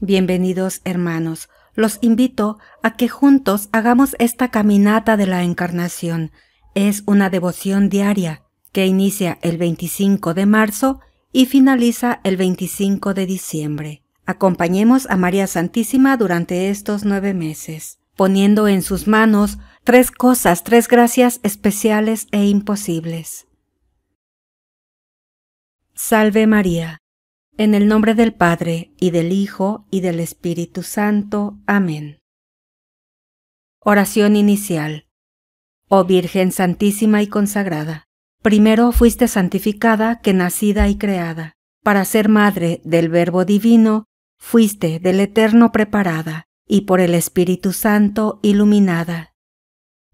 Bienvenidos hermanos, los invito a que juntos hagamos esta caminata de la encarnación. Es una devoción diaria que inicia el 25 de marzo y finaliza el 25 de diciembre. Acompañemos a María Santísima durante estos nueve meses, poniendo en sus manos tres cosas, tres gracias especiales e imposibles. Salve María en el nombre del Padre, y del Hijo, y del Espíritu Santo. Amén. Oración inicial. Oh Virgen Santísima y consagrada, primero fuiste santificada que nacida y creada. Para ser madre del Verbo Divino, fuiste del Eterno preparada, y por el Espíritu Santo iluminada.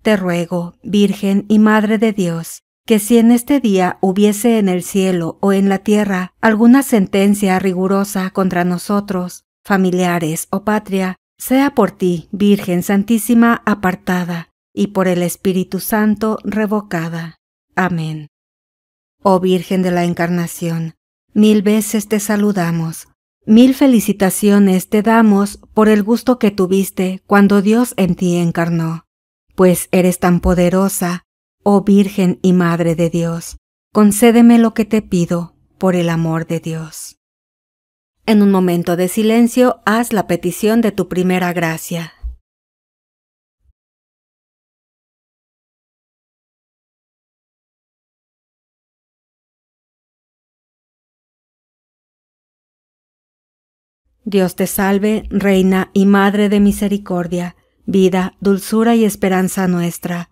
Te ruego, Virgen y Madre de Dios, que si en este día hubiese en el cielo o en la tierra alguna sentencia rigurosa contra nosotros, familiares o patria, sea por ti, Virgen Santísima, apartada, y por el Espíritu Santo revocada. Amén. Oh Virgen de la Encarnación, mil veces te saludamos, mil felicitaciones te damos por el gusto que tuviste cuando Dios en ti encarnó, pues eres tan poderosa Oh Virgen y Madre de Dios, concédeme lo que te pido, por el amor de Dios. En un momento de silencio, haz la petición de tu primera gracia. Dios te salve, Reina y Madre de Misericordia, vida, dulzura y esperanza nuestra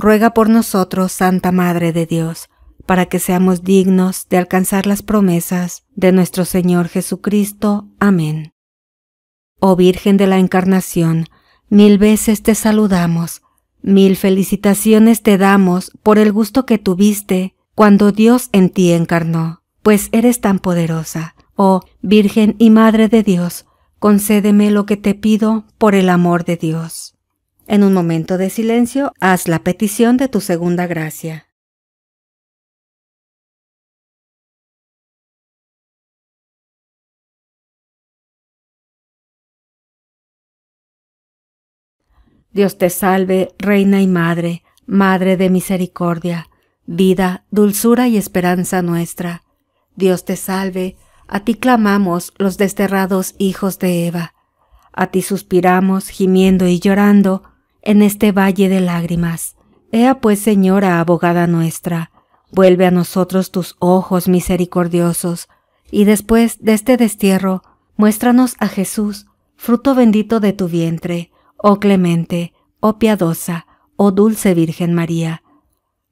ruega por nosotros, Santa Madre de Dios, para que seamos dignos de alcanzar las promesas de nuestro Señor Jesucristo. Amén. Oh Virgen de la Encarnación, mil veces te saludamos, mil felicitaciones te damos por el gusto que tuviste cuando Dios en ti encarnó, pues eres tan poderosa. Oh Virgen y Madre de Dios, concédeme lo que te pido por el amor de Dios. En un momento de silencio, haz la petición de tu segunda gracia. Dios te salve, Reina y Madre, Madre de Misericordia, vida, dulzura y esperanza nuestra. Dios te salve, a ti clamamos los desterrados hijos de Eva. A ti suspiramos, gimiendo y llorando, en este valle de lágrimas. Ea pues, Señora, abogada nuestra, vuelve a nosotros tus ojos misericordiosos, y después de este destierro, muéstranos a Jesús, fruto bendito de tu vientre, oh clemente, oh piadosa, oh dulce Virgen María.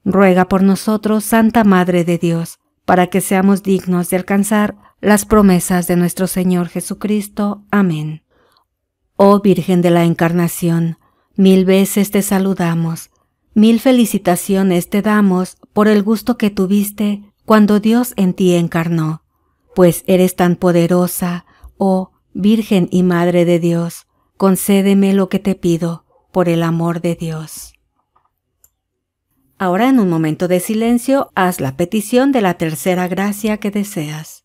Ruega por nosotros, Santa Madre de Dios, para que seamos dignos de alcanzar las promesas de nuestro Señor Jesucristo. Amén. Oh Virgen de la Encarnación, Mil veces te saludamos, mil felicitaciones te damos por el gusto que tuviste cuando Dios en ti encarnó, pues eres tan poderosa, oh Virgen y Madre de Dios, concédeme lo que te pido, por el amor de Dios. Ahora en un momento de silencio haz la petición de la tercera gracia que deseas.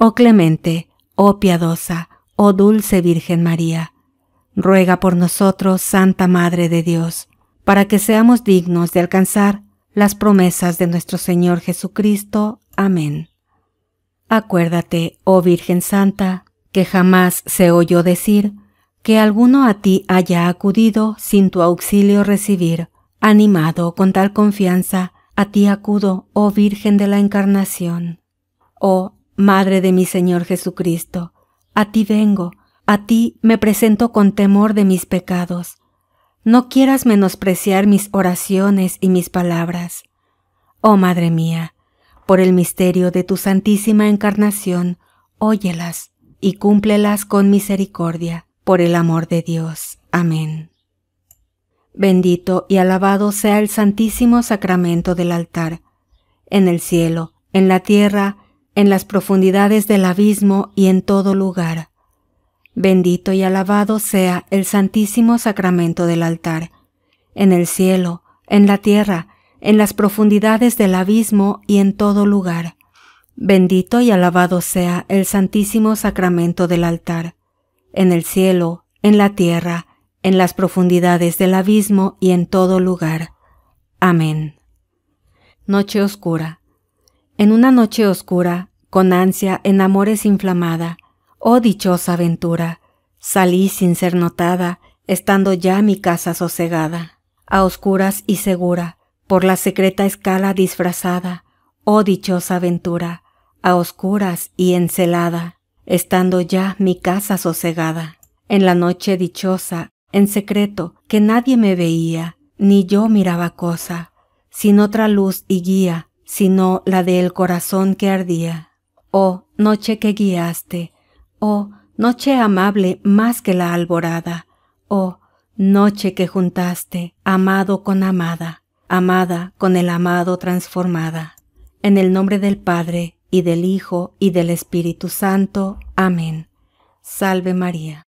Oh clemente, oh piadosa, oh dulce Virgen María, ruega por nosotros, Santa Madre de Dios, para que seamos dignos de alcanzar las promesas de nuestro Señor Jesucristo. Amén. Acuérdate, oh Virgen Santa, que jamás se oyó decir que alguno a ti haya acudido sin tu auxilio recibir. Animado con tal confianza, a ti acudo, oh Virgen de la Encarnación. Oh Madre de mi Señor Jesucristo, a ti vengo, a ti me presento con temor de mis pecados. No quieras menospreciar mis oraciones y mis palabras. Oh Madre mía, por el misterio de tu santísima encarnación, óyelas y cúmplelas con misericordia, por el amor de Dios. Amén. Bendito y alabado sea el santísimo sacramento del altar, en el cielo, en la tierra en las profundidades del abismo y en todo lugar. Bendito y alabado sea el Santísimo Sacramento del altar, en el cielo, en la tierra, en las profundidades del abismo y en todo lugar. Bendito y alabado sea el Santísimo Sacramento del altar, en el cielo, en la tierra, en las profundidades del abismo y en todo lugar. Amén. Noche oscura. En una noche oscura, con ansia en amores inflamada, oh dichosa aventura, salí sin ser notada, estando ya mi casa sosegada, a oscuras y segura, por la secreta escala disfrazada, oh dichosa aventura, a oscuras y encelada, estando ya mi casa sosegada. En la noche dichosa, en secreto, que nadie me veía, ni yo miraba cosa, sin otra luz y guía, sino la del corazón que ardía. Oh noche que guiaste, oh noche amable más que la alborada, oh noche que juntaste, amado con amada, amada con el amado transformada. En el nombre del Padre, y del Hijo, y del Espíritu Santo. Amén. Salve María.